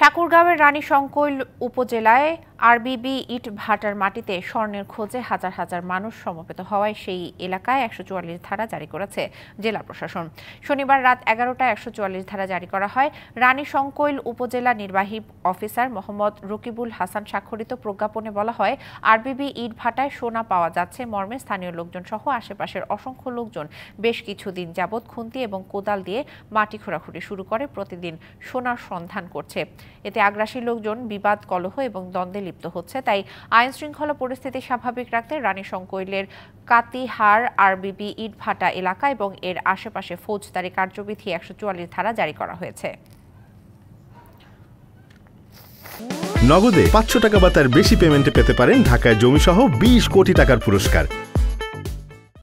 ঠাকুরগাঁওয়ের রানীশঙ্কৈল উপজেলায় আরবিবি ইট ভাটার মাটিতে স্বর্ণের খোঁজে হাজার হাজার মানুষ সমবেত হওয়ায় সেই এলাকায় একশো চুয়াল্লিশ ধারা জারি করেছে জেলা প্রশাসন শনিবার রাত এগারোটায় একশো চুয়াল্লিশ ধারা জারি করা হয় রানী সংকৈল উপজেলা নির্বাহী অফিসার মোহাম্মদ রকিবুল হাসান স্বাক্ষরিত প্রজ্ঞাপনে বলা হয় আরবিবি ইট ভাটায় সোনা পাওয়া যাচ্ছে মর্মে স্থানীয় লোকজন সহ আশেপাশের অসংখ্য লোকজন বেশ কিছুদিন যাবৎ খুন্তি এবং কোদাল দিয়ে মাটি খোঁড়াখুঁড়ি শুরু করে প্রতিদিন সোনার সন্ধান করছে এতে আগ্রাসী লোকজন বিবাদ কলহ এবং দ্বন্দ্বে লিপ্ত হচ্ছে তাই আইন শৃঙ্খলা পরিস্থিতি স্বাভাবিক রাখতে রানী সংকৈলের কাতিহার আরবিবি ইটভাটা এলাকা এবং এর আশেপাশে ফৌজদারি কার্যবিধি একশো চুয়াল্লিশ ধারা জারি করা হয়েছে নগদে পাঁচশো টাকা বা তার বেশি পেমেন্টে পেতে পারেন ঢাকায় জমিসহ বিশ কোটি টাকার পুরস্কার